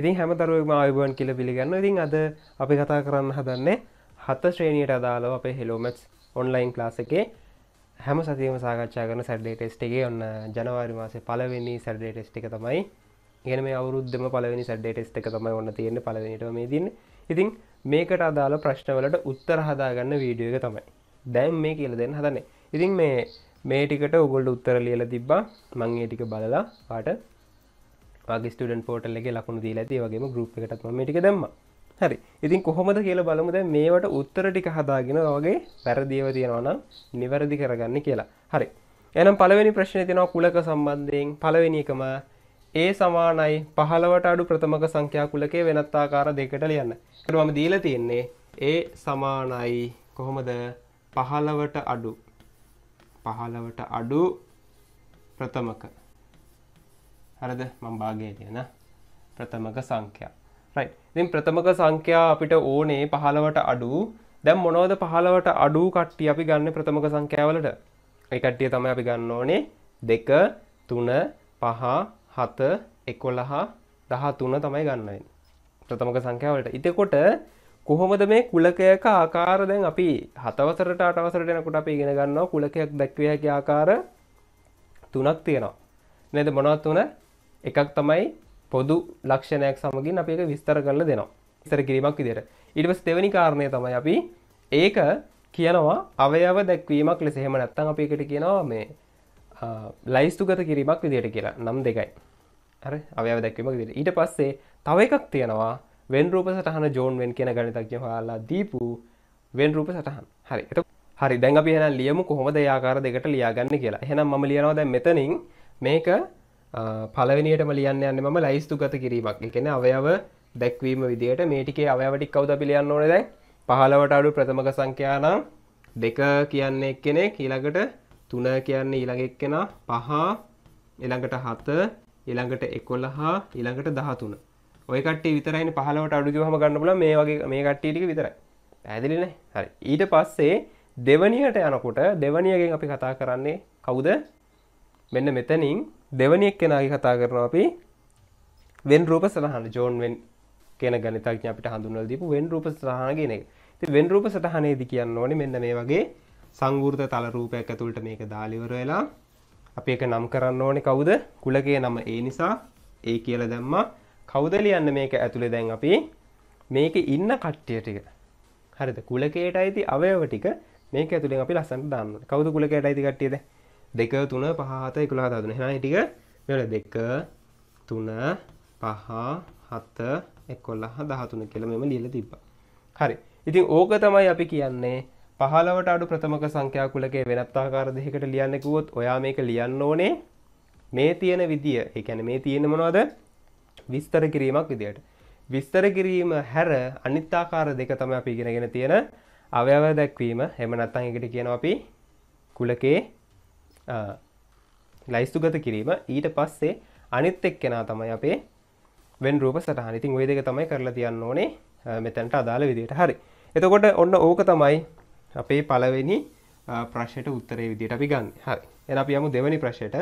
ඉතින් හැම දරුවම ආයුබන් කියල පිළිගන්න ඉතින් අද අපි කතා කරන්න හදන්නේ හත ශ්‍රේණියට අදාලව අපේ හෙලෝමැස් ඔන්ලයින් ලාස එකේ හැම සතිම සාකච්ඡා කරන සැඩේ ටෙස්ට් එකේ ඔන්න ජනවාරි මාසේ පලවෙනි සැඩේ ටෙස්ට් එක තමයි ඉගෙන මේ අවුරුද්ධම පලවෙනි සැඩේ ටෙස්ට් එක තමයි ඔන්න තියෙන පලවෙනිට මේ දින්න ඉතින් මේකට අදාළ ප්‍රශ්නවලට උත්තර හදාගන්න වීඩියෝ එක තමයි දැම් මේ කියල දෙන්න හදන්නේ ඉතින් මේ මේ ටිකට ඔගොල්ඩ උත්තර ලියල තිබ්බා මං ඒ ටික බලලා පාට වගේ ස්ටඩන් පෝටල් එක ලකුණු දී ඇති වගේම ගුප් එකටත් මටික දැම්ම හරි ඉතින් කොහොමද කියල බලමුද මේවට උත්තර ටික හදාගෙන වගේ පැරදිව තියෙනවනම් නිවැරදි කරගන්න කියලා හරි එනම් පළවෙනි ප්‍රශ්න තිනවා කුලක සම්බන්ධයෙන් පළවෙනිකම ඒ සමානයි පහළවට අඩු ප්‍රථමක සංඛ්‍යා කුලකේ වෙනත්තාකාර දෙකට ලියන්න කරම දීල තියෙන්නේ ඒ සමානයි කොහොමද පහළවට අඩු පහළවට අඩු ප්‍රථමක හරද මං භාගය තියෙන ප්‍රථමක සංඛ්‍යා රයි ඉතින් ප්‍රථමක සංඛ්‍යා අපිට ඕනේ පහළවට අඩු දැම් මොනෝද පහළවට අඩු කට්ටි අපි ගන්න ප්‍රථමක සංඛ්‍යාවලට එකට්ටිය තමයි අපි ගන්න ඕනේ දෙක තුන පහ හත එකොළහා දහ තුන තමයි ගන්නයි ප්‍රථමක සංඛ්‍යාවලට ඉතකොට කොහොමද මේ කුලකයක ආකාර දැන් අපි හතවසරට අටවසරට එනකොට අපි ඉගෙන ගන්නවා කුලකයක් දැක්විය හැකි ආකාර තුනක් තියෙනවා නේද මොනවත් තුන එකක් තමයි පොදු ලක්ෂණයක් සමගින් අප එක විස්තර කරල දෙනවා ඉස්තර කිරීමක් විදිර ඉඩවස් දෙවැනි කාරණය තමයි අපි ඒක කියනවා අවයව දැක්වීමක් ලෙස එහෙම නැත්තං අප එකට කියනවා මේ ලයිස්තුගත කිරීමක් විදියට කියලා නම් දෙකයි හරි අවයව දැක්වීමක් විදිට ඊට පස්සේ තව එකක් තියෙනවා වෙන් රූප සටහන ජෝන් වෙන් කියන ගණිතක්ය හලා දීපු වෙන් රූප සටහන් හරි එත හරි දැන් අපි හෙන ලියමු කොහොමද යාකාර දෙකට ලියාගන්න කියලා එහෙනම් ම ලියනවා දැන් මෙතනින් මේක පලවිනිටම ලියන්න යන්න ම ලයිස්තුගත කිරීමක් එකන අවයව දැක්වීම විදිහට මේටිකේ අවයවටි කවද පිළියන්න ඕන දැන් පහලවට අඩු ප්‍රථමක සංඛ්‍යානම් දෙක කියන්නේ එක්කෙනෙ කියලකට තුන කියන්නේ ඊළඟෙක් කෙන පහ එළඟට හත ඉළඟට එකොල්ල හා ඉළඟට දහතුන ඔයකට විතරයි පහලවට අඩුග හම ගන්නපුල මේ වගේ මේ කට්ටිටික විතරයි ඇදිලින හරි ඊට පස්සේ දෙවනියට යනකොට දෙවනියගෙන් අපි කතා කරන්නේ කවුද මෙන්න මෙතනින් දෙවනියක් කෙනගේ කතා කරනවා අපි වෙන් රූප සටහන ජෝන් වෙන් කෙන ගණතක් අපිට හඳුනල් දීපු වෙන් රූප සටහන ගෙන එක ති වෙන් රූප සටහනේද කියන්න ඕනේ මෙන්න මේ වගේ සංවෘත තල රූපයක් ඇතුළට මේක දාලිවර වෙලා අපි එක නම් කරන්න ඕනේ කවුද කුලගේ නම ඒ නිසා ඒ කියලා දැම්මා කවුද ලියන්න මේක ඇතුලේ දැන් අපි මේක ඉන්න කට්ටිය ටික හරිද කුලකයට අයිති අවයව ටික මේක ඇතුලෙන් අපි ලස්සන්ට දාන්න කවුද කුලකයට අයිති කට්ටියද දෙක තුන පහත එකුලා හතතුන හෙන ටික මෙට දෙක තුන පහ හත්ත එකොල්ලහ දහතුන කියල මෙම ලියල තිබ්බ හරි ඉතින් ඕක තමයි අපි කියන්නේ පහලවට අඩු ප්‍රථමක සංඛ්‍යා කුලකේ වෙනත්තාකාර දෙකට ලියන්නකුවොත් ඔයා මේක ලියන්න ඕනේ මේ තියෙන විදිය එකැන මේ තියෙන මොනවද විස්තර කිරීමක් විදියට විස්තර කිරීම හැර අනිත්තාකාර දෙක තම අපි ඉගෙනගෙන තියෙන අවයව දැක්වීම එම නත්තන් එකට කියන අපි කුලකේ ලයිස්තුගත කිරීම ඊට පස්සේ අනිත් එක් කෙනා තමයි අපේ වෙන් රූප සටහන ඉතින් ඔය දෙක තමයි කරලා තියන්න ඕනේ මෙතැන්ට අදාළ විදියට හරි එතකොට ඔන්න ඕක තමයි අපේ පළවෙනි ප්‍රශ්යට උත්තරේ විදියට අපි ගන්න හරි එන අපි යමු දෙවැනි ප්‍රශ්යට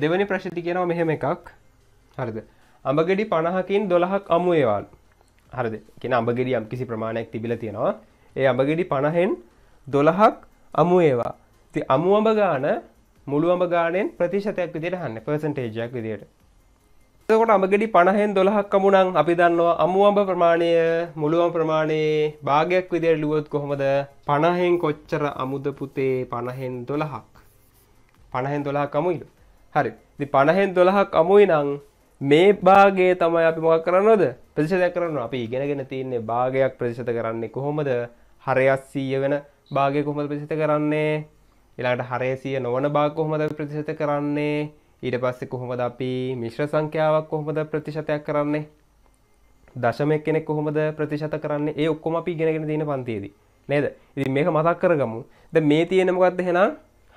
දෙවැනි ප්‍රශ්ති කියනවා මෙහෙම එකක් හරිද අඹගෙඩි පණහකින් දොළහක් අමුවේවාල් හරිද කියෙන අඹගෙඩි යම් කිසි ප්‍රමාණයක් තිබිල තියෙනවා ඒ අඹගෙඩි පණහෙන් දොළහක් අමුවේවා ති අමුවඹ ගාන මුළුවඹ ගානයෙන් ප්‍රතිශතයක් විදිට හන්න පර්සන්ටේජයක් විදියට කොට අමගෙඩි පණහෙන් දොළහක් කමුණන් අපි දන්නවා අමුවඹ ප්‍රමාණය මුළුවම් ප්‍රමාණයේ භාගයක් විදියට ලුවොත් කොහොමද පණහෙන් කොච්චර අමුද පුතේ පණහෙන් දොළහක් පණහෙන් දොළහක් අමුයිලු හරි දි පණහෙන් දොළහක් අමුයි නං මේ භාගේ තමයි අපි මොක් කරන්නවද ප්‍රතිශතයක් කරන්න අපි ඉගෙනගෙන තියන්නේ භාගයක් ප්‍රතිශත කරන්නේ කොහොමද හරයස්සීය වෙන භාගය කොහොමද ප්‍රතිශත කරන්නේ එලාට හරේසිය නොවන බා කොහොමද ප්‍රතිශත කරන්නේ ඊට පස්සේ කොහොමද අපි මිශ්‍ර සංඛ්‍යාවක් කොහොමද ප්‍රතිශතයක් කරන්නේ දශමයක් කෙනෙක් කොහොමද ප්‍රතිශත කරන්නේ ඒ ඔක්කොම අපි ඉගෙනගෙන තියෙන පන්තියේදී නේද? ඉතින් මේක මතක් කරගමු. දැන් මේ තියෙන මොකද්ද එහෙනම්?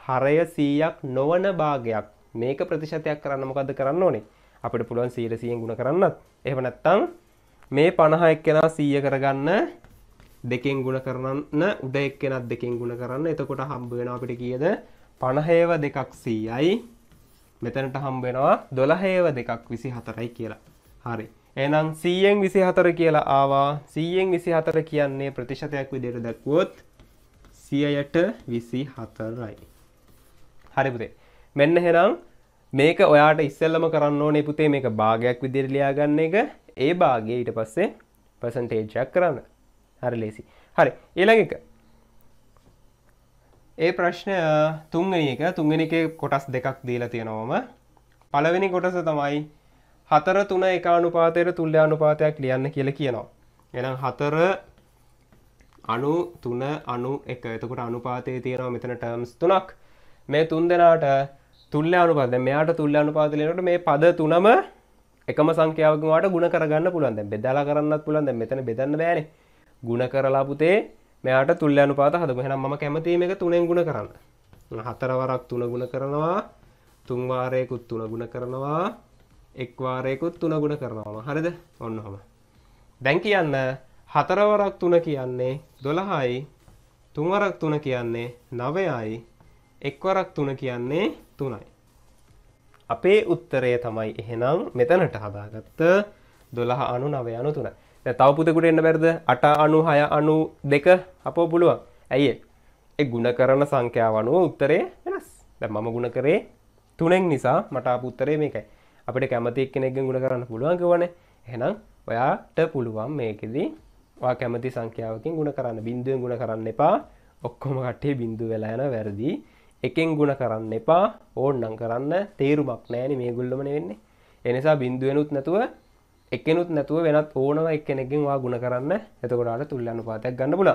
600ක් නොවන භාගයක්. මේක ප්‍රතිශතයක් කරන්න මොකද්ද කරන්න ඕනේ? අපිට පුළුවන් 100 100 ගුණ කරන්නත්. එහෙම නැත්නම් මේ 50 එක්කෙනා 100 කරගන්න දෙකෙන් ගුණ කරන්න උඩ එක්කෙනත් දෙකෙන් ගුණ කරන්න එතකොට හම්බ වෙනවා අපිට කීයද 50ව දෙකක් 100යි මෙතනට හම්බ වෙනවා 12ව දෙකක් 24යි කියලා. හරි. එහෙනම් 100න් 24 කියලා ආවා. 100න් 24 කියන්නේ ප්‍රතිශතයක් විදිහට දැක්වුවොත් 100ට 24යි. හරි පුතේ. මෙන්න එහෙනම් මේක ඔයාට ඉස්සෙල්ලම කරන්න ඕනේ පුතේ මේක භාගයක් විදිහට ලියාගන්න එක. ඒ භාගය ඊට පස්සේ percentage එකක් කරන්න. හරි ලේසි හරි ඊළඟ එක ඒ ප්‍රශ්නය තුන්ගනි එක තුන්ගෙන එක කොටස් දෙකක් දීලා තියෙනවම පළවෙනි කොටස තමයි හතර තුන එක අනුපාතයට තුල්්‍ය අනුපාතයක් ලියන්න කියල කියනවා එනම් හතර අනු තුන අනු එක එතකොට අනුපාතය තියෙනවා මෙතන ටර්ම්ස් තුනක් මේ තුන් දෙනාට තුල්්‍ය අනුපාද මෙයාට තුල්්‍ය අනුපාතිලනට මේ පද තුනම එකම සංකයාවකට ගුණ කරගන්න පුළන්ද බෙදලා කරන්න පුළන්ද මෙතන බෙදන්න බෑනේ ගුණ කරලා පුතේ මෙයාට තුල්්‍ය අනුපාත හදමු. එහෙනම් මම කැමති මේක තුනෙන් ගුණ කරන්න. හතර වරක් තුන ගුණ කරනවා. තුන් වාරයකුත් තුන ගුණ කරනවා. එක් වාරයකුත් තුන ගුණ කරනවා. හරිද? ඔන්න ඔහම. දැන් කියන්න හතර වරක් තුන කියන්නේ 12යි. තුන් වරක් තුන කියන්නේ 9යි. එක් වරක් තුන කියන්නේ 3යි. අපේ උත්තරය තමයි එහෙනම් මෙතනට හදාගත්ත 12 අනු 9 අනු 3. තව පුතකුට එන්න බැරිද අට අනු හය අනු දෙක අපෝ පුළුවන් ඇයි එ ගුණ කරන සංඛ්‍යාව අනුව උත්තරේ වෙනස් දැ මම ගුණ කරේ තුනෙක් නිසා මට පුත්තරේ මේකයි අපිට කැමතික් කෙනෙක්ගෙන් ගුණ කරන්න පුළුවන් වන එහෙනම් ඔයාට පුළුවන් මේකෙදී වා කැමති සංඛ්‍යාවකින් ගුණ කරන්න බින්දුවෙන් ගුණ කරන්න එපා ඔක්කොම කට්ටේ බින්දු වෙලා යන වැරදි එකෙන් ගුණ කරන්න එපා ඕන්නම් කරන්න තේරුමක් නෑන මේ ගුල්ලමන වෙන්නේ එනිසා බින්දුවෙනුත් නැතුව එකනුත් නැතුව වෙනත් ඕනව එක්කෙනෙකින් වා ගුණ කරන්න එතකොටට තුල් අනුපාතයක් ගන්න පුල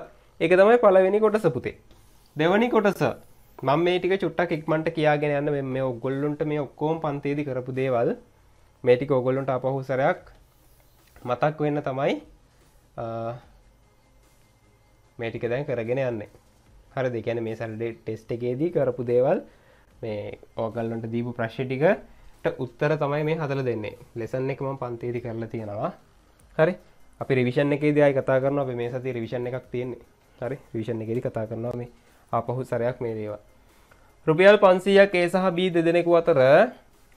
එක තමයි පලවෙනි කොටස පුතේ දෙවනි කොටස මම මේ ටික චුට්ටක් ඉක්මට කියාගෙන යන්න මේ ඔගොල්ලුන්ට මේ ඔක්කෝම් පන්තේදි කරපු දේවල් මේටික ඔගොල්ලුන්ට අපහුසරයක් මතක් වෙන්න තමයි මේටික දැන් කරගෙන යන්නේ හර දෙකැන මේ සල්ඩේ ටෙස්ට එකේදී කරපු දේවල් මේ ඕගල්ලොන්ට දීපු ප්‍රශ්ටික ට උත්තර තමයි මේ හදල දෙන්නේ ලෙසන් එකම පන්තේති කරලා තියෙනවා හරි අපි රිවිෂන් එක දයි කතා කරන අප මේ සති රිවිෂන් එකක් තියෙන්නේ හරි විෂන් එකෙදි කතා කරනවා මේ ආපහු සරයක් මේ දේවා රුපියල් පන්සීයක් ඒ සහ බී දෙදෙනෙකු අතර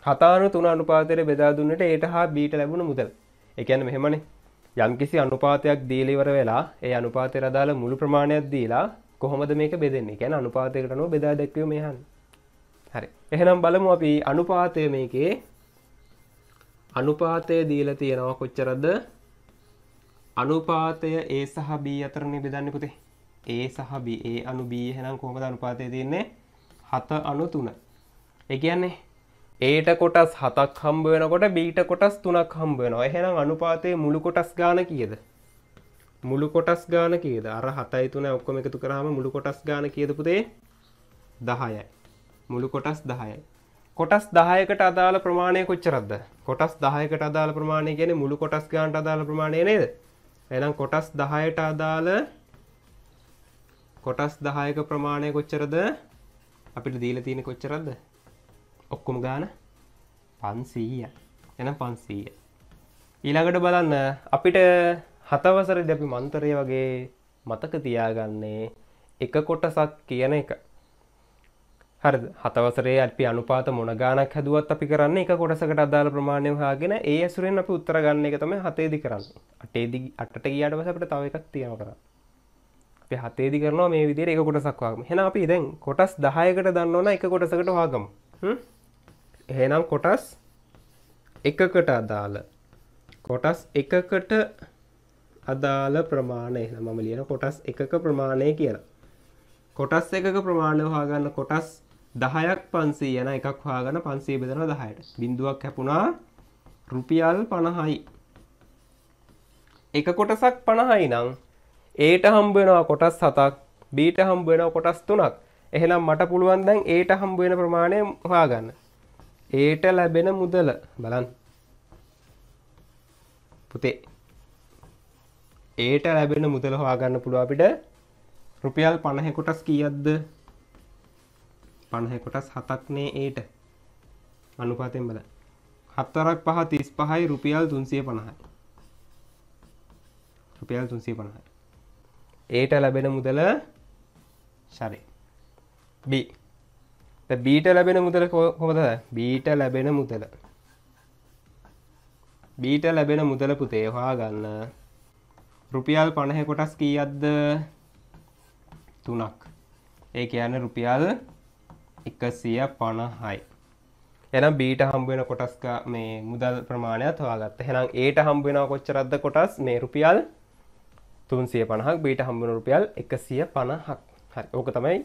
හතානු තුන අනුපාතයට බෙදා දුන්නට ඒට හා බීට ලැබුණ මුදල් එකැන මෙහෙමන යම්කිසි අනුපාතයක් දීලිවර වෙලා ඒ අනුපාතය රදාළ මුළු ප්‍රමාණයක් දීලා කොහොමද මේක බෙදෙන්නේ ැන අනුපාතයකටනො බෙදා දැක්වීම මෙහන් හරි එහෙනම් බලමු අපි අනුපාතය මේකේ අනුපාතය දීලා තියෙනවා කොච්චරද අනුපාතය A සහ B අතරනේ බෙදන්නේ පුතේ A සහ B A අනු B එහෙනම් කොහොමද අනුපාතය තියෙන්නේ 7 අනු 3 ඒ කියන්නේ ඒට කොටස් හතක් හම්බ වෙනකොට බීට කොටස් තුනක් හම්බ වෙනවා එහෙනම් අනුපාතයේ මුළු කොටස් ගාන කීයද මුළු කොටස් ගාන කීයද අර 7යි 3යි ඔක්කොම එකතු කරාම මුළු කොටස් ගාන කීයද පුතේ 10යි මුළු කොටස් දහයයි. කොටස් දහයකට අදාළ ප්‍රමාණය කොච්චරක්ද කොටස් දහයකට අදාළ ප්‍රමාණය ගැන මුළු කොටස් ගාන්ට අදාළ ප්‍රමාණය නේද එනම් කොටස් දහයට අදාළ කොටස් දහයක ප්‍රමාණය කොච්චරද අපිට දීල තියෙන කොච්චරක්ද ඔක්කොම ගාන පන්සීය එනම් පන්සීය ඊළඟට බලන්න අපිට හතවසර දැපි මන්තරය වගේ මතක තියාගන්නේ එක කොටසක් කියන එක හරි හතවසරේ අපි අනුපාත මොන ගානක් හැදුවත් අපි කරන්න එක කොටසකට අදාළ ප්‍රමාණය හාගෙන ඒ ඇසුරෙන් අපි උත්තර ගන්න එක තමයි හතේදි කරන්න අටේදි අටට ගියාට පස්සේ අපිට තව එකක් තියෙනවා කරන්න අපි හතේදි කරනවා මේ විදිහට එක කොටසක් වහගමු එහෙනම් අපි දැන් කොටස් 10කට දන්න ඕන එක කොටසකට වහගමු එහෙනම් කොටස් එකකට අදාළ කොටස් එකකට අදාළ ප්‍රමාණය එහෙනම් මම ලියන කොටස් එකක ප්‍රමාණය කියලා කොටස් එකක ප්‍රමාණය හොයාගන්න කොටස් දහයක් පන්සේ යන එකක් හාගන පන්සේ බෙදන දහයට බිඳුවක් හැපුණා රුපියල් පණහයි එක කොටසක් පණහයි නං ඒට හම්බෙනවා කොටස් හතක් බීට හම්බෙනවා කොටස් තුනක් එහෙනම් මට පුළුවන් දැන් ඒට හම්බුවෙන ප්‍රමාණය හාගන්න ඒට ලැබෙන මුදල බලන් පුතේ ඒට ලැබෙන මුදල හොයාගන්න පුළුව අපිට රුපියල් පණහෙ කොටස් කියද්ද පණහ කොටස් හතක්නේ ඒට අනුපාතෙන් බල හත්තරක් පහ තිස් පහයි රුපියල් තුන්සිය පණහයි රුපියල් තුන්සිය පණහයි ඒට ලැබෙන මුදල ශරි B බීට ලැබෙන මුදල කොමද බීට ලැබෙන මුදල බීට ලැබෙන මුදල පුතේ හොයා ගන්න රුපියල් පණහ කොටස් කීයක්ද තුනක් ඒ කියන්න රුපියල් එකසිය පණහයි එනම් බීට හම්බුවෙන කොටස්ක මේ මුදල් ප්‍රමාණයක් හොයාගත්ත හෙනම් ඒට හම්බුවෙන කොච්චරද්ද කොටස් මේ රුපියල් තුන්සිය පණහක් බීට හම්බුණ රුපියල් එකසිය පණහක් හරි ඕක තමයි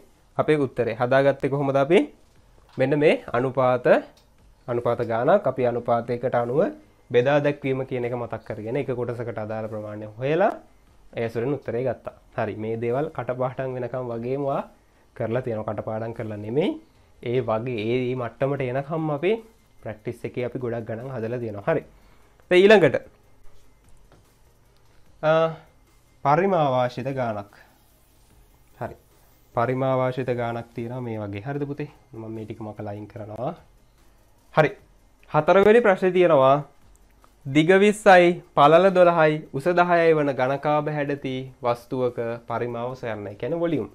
අපේ උත්තරේ හදාගත්තේ කොහොමද අපි මෙන්න මේ අනුපාත අනුපාත ගානක් අපි අනුපාතයකට අනුව බෙදා දැක්වීම කියන එක මතක් කරගෙන එක කොටසකට අදාළ ප්‍රමාණය හොයලා ඒසුරෙන් උත්තරේ ගත්තා හරි මේ දේවල් කටපාඩම් වෙනකම් වගේමවා කරලා තියෙන කටපාඩන් කරලා නෙමේ ඒ වගේ ඒ මට්ටමට එනකම් අපේ ප්‍රක්ටිස් එක අපි ගොඩක් ගණන් හදල දෙන හරි ඊළඟට පරිමාවාශිත ගානක් හරි පරිමාවාශිත ගානක් තියෙන මේ වගේ හරිද පුතේ ම මේ ටික මක ලයින් කරනවා හරි හතරවෙනි ප්‍රශ්න තියෙනවා දිගවිස්සයි පලල දොළහයි උසදහයයි වන ගණකාබ හැඩති වස්තුවක පරිමාව සයන්න කැන වොලියුම්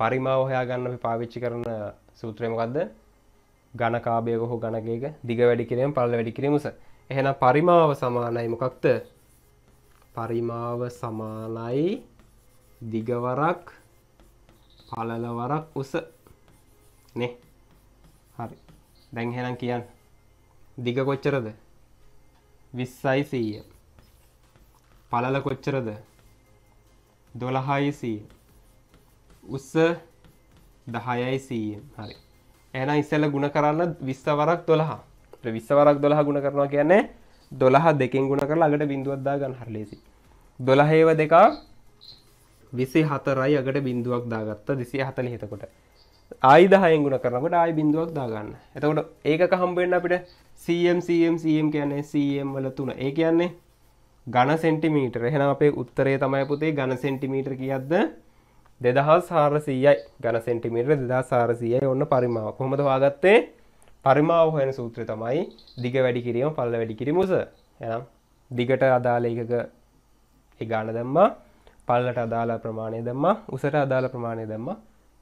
පරිමාව හොයාගන්න අපි පාවිච්චි කරන සූත්‍රයමකක්ද ගණකාබය හෝ ගණගේක දිග වැඩි කිරීම පල්ල වැඩි කිරීමස එහෙන පරිමාව සමානයි මොකක්ද පරිමාව සමානයි දිගවරක් පලලවරක් උස නේ හරි දැන්හෙනම් කියන්න දිග කොච්චරද විස්සයි සීය පලල කොච්චරද දොළහයි සීය උස්ස දහයයි සීයෙන් හරි ඇන ඉස්සල ගුණ කරන්න විස්සවරක් දොළහා විස්සවරක් දොළහ ගුණ කරනවා කියන්නේ දොළහ දෙකෙන් ගුණ කරලා අගට බිඳුවක්දා ගන්න හරලෙසි දොළහේව දෙකා විසි හතරයි අගට බිඳුවක් දාගත්ත දෙසිය හතල හිතකොට ආයි දහයෙන් ගුණ කරනකට ආයි බිඳුවක් දාගන්න එතකොට ඒක හම්බෙන්න්න අපිට සම්ම් කියන්නේ සම් වල තුන ඒ කියන්නේ ගණ සෙන්ටිමීටර් එහෙන අපේ උත්තරේ තමයි පුතේ ගණ සෙන්ටිමීටර් කියද්ද දෙදහස් හාරසීයයි ගන සෙන්ටිමිට දෙදා සාරසියයි ඔන්න පරිමාව කොහොමද වාගත්තේ පරිමාව හොයන සූත්‍ර තමයි දිග වැඩි කිරීම පල්ල වැඩි කිරිමුස එනම් දිගට අදාළ එකක ගාන දැම්මා පල්ලට අදාළ ප්‍රමාණය දම්මා උසට අදාළ ප්‍රමාණය දම්ම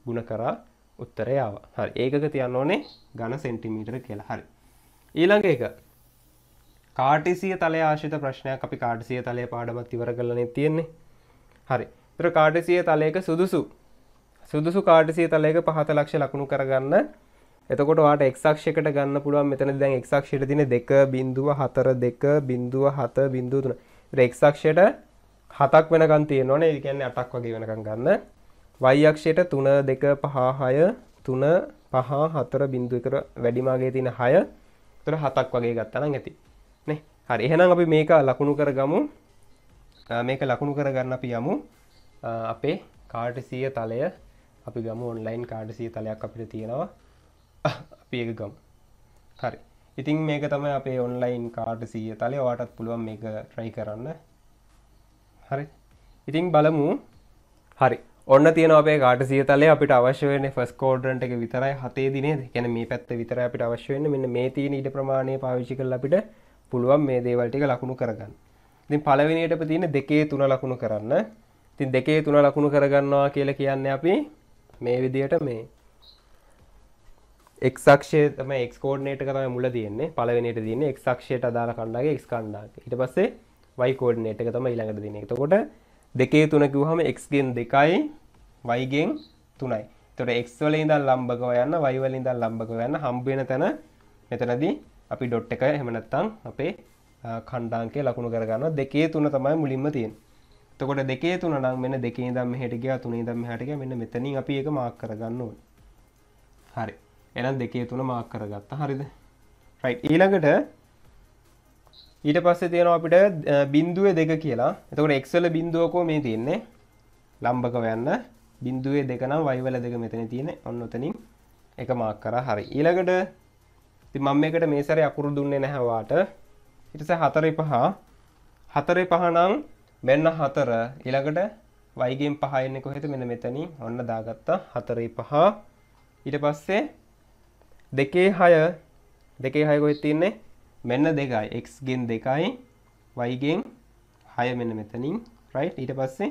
ගුණ කරා උත්තරයාව හරි ඒකක තියන්න ඕනේ ගණ සෙන්ටිමීටර් කියලා හරි ඊළඟ එක කාටිසිය තලය ආශිත ප්‍රශ්නයක් අපි කාටිසිය තලය පාඩමක් ඉවර කරලනේ තියෙන්නේ හරි තර කාඩසිය තලයක සුදුසු සුදුසු කාඩසිය තලයක පහත ලක්ෂ ලකුණු කරගන්න එතකොට වාට එක්ක්ෂකට ගන්න පුළුවන් මෙතන දැන් එක්ක්ෂයට දින දෙක බින්දුව හතර දෙක බින්දුව හත බින්දුව තුන රෙක්ක්ෂයට හතක් වෙනකන් තියෙන ඕනේ ඒකන්නේ අටක් වගේ වෙනකම් ගන්න වයික්ෂයට තුන දෙක පහහය තුන පහ හතර බින්දු කර වැඩිමාගේ තියෙන හය තුර හතක් වගේ ගත්තනම් ඇති නේ හරි එහෙනම් අපි මේක ලකුණු කරගමු මේක ලකුණු කරගන්න අපි යමු අපේ කාටසිය තලය අපි ගම ඔන්ලයින් කාඩසිය තලයක් අපිට තියෙනවා අපි එක ගම් හරි ඉතින් මේක තම අපේ ඔන්ලයින් කාඩ සීය තලය වාටත් පුළුවන් මේක ට්‍රයි කරන්න හරි ඉතිං බලමු හරි ඔන්න තියෙන අපේ කාට සිය තලය අපිට අවශ්‍යවෙන ෆස් කෝඩරන්ට එක විතරයි හතේ දිනේ ගැන මේ පැත්ත විතර අපිට අවශ්‍යවෙන්න මෙන්න මේ තියෙන ඉඩ ප්‍රමාණය පාවිච්චි කල අපිට පුළුවන් මේ දේවල්ටික ලකුණු කරගන්න ඉතින් පලවෙනියට තියෙන දෙකේ තුන ලකුණු කරන්න තින් දෙකේ තුන ලකුණු කරගන්නවා කියල කියන්න අපි මේ විදියට මේ එක්ක්ෂේ තම එක්කෝඩ්නේට කරම මුල තියන්නේ පලවෙනට තියන්න එක්ක්ෂයට අදාර කණ්ඩාගේ එක් කණ්ඩාක් හිට පස්සේ වයිකෝඩ්නේට තම ඉළඟට දින එතකොට දෙකේ තුන කිවහම එක්ගෙන් දෙකයි වයිගෙන් තුනයි තොට එක්වල ඉඳල් ලම්බකව යන්න වයිවල ඉඳල් ලම්බකව යන්න හම්බෙන තැන මෙතනදී අපි ඩොට් එක හෙමනත්තං අපේ කණ්ඩාන්කේ ලකුණු කරගන්න දෙකේ තුන තමයි මුලින්ම තියෙන් තකොට දෙකේ තුන නම් මෙන්න දෙකේ දම් හටග තුනේ දම් හටක මෙන්න මෙතනින් අපි එක මාක් කරගන්න ඕන හරි එනම් දෙකේ තුන මාක් කරගත්ත හරිද රයි් ඊළඟට ඊට පස්සේ තියෙනවා අපිට බින්දුව දෙක කියලා එතකොට එක්සල බින්දුවකෝ මේ තියෙන්නේ ලම්බක වෙන්න බින්දුවේ දෙකනම් වයිවල දෙක මෙතන තියෙන ඔන්න ඔතනින් එක මාක් කර හරි ඊළඟට ති මම එකට මේ සැර අකුරු දුන්නේ නැහැවාට ඉටස හතරයි පහ හතරේ පහනම් මෙන්න හතර ඊළඟට වයිගෙන් පහයන්නේ කොහෙද මෙන්න මෙතනින් ඔන්න දාගත්තා හතරේ පහ ඊට පස්සේ දෙකේ හය දෙකේ හය කොහෙද තියන්නේ මෙන්න දෙකයි x ගෙන් දෙකයි y ගෙන් 6 මෙන්න මෙතනින් right ඊට පස්සේ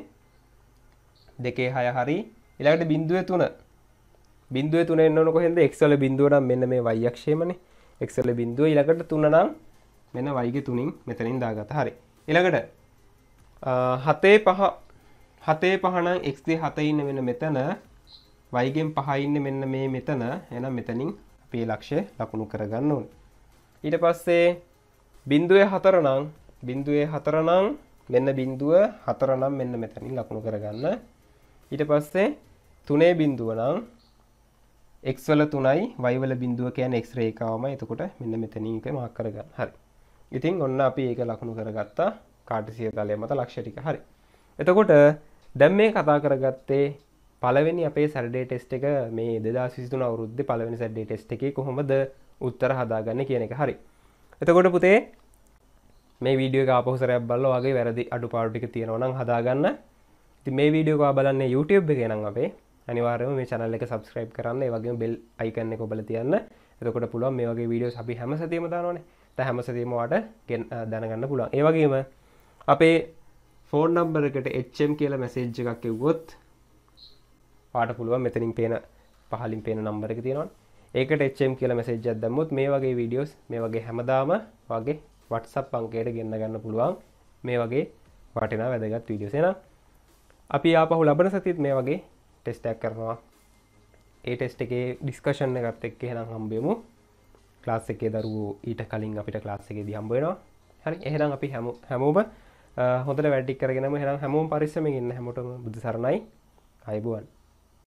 දෙකේ 6 හරි ඊළඟට බිඳුවේ 3 බිඳුවේ 3 එන්න ඕන කොහෙන්ද x වල බිඳුව නම් මෙන්න මේ y අක්ෂයමනේ x වල බිඳුව ඊළඟට 3 නම් මෙන්න y ගේ 3න් මෙතනින් දාගත්තා හරි ඊළඟට හතේ පහ හතේ පහනම් එක්ේ හතයින්න වෙන මෙතන වයිගෙන් පහයින්න මෙන්න මේ මෙතන එනම් මෙතනින් අපේ ලක්ෂය ලකුණු කරගන්න ඕන ඊට පස්සේ බින්දුවේ හතරනම් බින්දුවේ හතරනම් මෙන්න බින්දුව හතරනම් මෙන්න මෙතනින් ලකුණු කරගන්න ඊට පස්සේ තුනේ බින්දුව නම් එක්වල තුනයි වයිවල බින්දුව කියන එක්ස්රේකාවම එතකොට මෙන්න මෙතනින් එක මාක් කරගන්න හරි ඉතින් ඔන්න අපි ඒක ලකුණු කරගත්තා කාටිසිය තලය මත ලක්ෂ ටික හරි එතකොට දැම් මේ කතා කරගත්තේ පලවෙනි අපේ සැඩේ ටෙස්ට එක මේ දෙදා සිතුන අවුද්ධ පලවෙනි සැඩේ ටෙස්ට එක කොහොමද උත්තර හදාගන්න කියන එක හරි එතකොට පුතේ මේ වීඩියෝ අපහසරයක් බල්ල වගේ වැරදි අඩු පාඩුටික තියෙනවනම් හදාගන්න ති මේ වීඩියෝවා බලන්න YouTube එක නම් අපේ අනිවාර්යම මේ channel එක subscribe කරන්න ඒ වගේම bell icon එක ඔබලා තියන්න එතකොට පුළුවන් මේ වගේ වීඩියෝස් අපි හැම සතියෙම දානවනේ. දැන් හැම සතියෙම ඔයාලට දැනගන්න පුළුවන්. ඒ වගේම අපේ ෆෝන් නම්බර එකට එච්චම් කියල මැසේජ් එකක් එව්වොත් පාට පුළුවන් මෙතනින් පේන පහලින් පේන නම්බර එක තියෙනවා ඒකට එච්චම් කියල මැසේජ් අදම්මුත් මේ වගේ වීඩියෝස් මේ වගේ හැමදාම වගේ වටසප් පංකයට ගෙන්න්න ගන්න පුළුවන් මේ වගේ වටිනා වැදගත් වීඩියෝසෙන අපි ආපහු ලබන සතිත් මේ වගේ ටෙස්ටක් කරනවා ඒ ටෙස්ට එකේ ඩිස්කෂණ එකත් එක්ක හෙනම් හම්බයමු ලාස් එකේ දරුවෝ ඊට කලින් අපිට ලාස් එකේ දි හම්බේෙනවා හරි එහෙනම් අපි හැම හැමෝබ හොඳට වැඩි කරගෙනම හෙනම් හැමෝම පරිස්සමෙන් ඉන්න හැමෝටම බුදු සරණයි අයබුවන්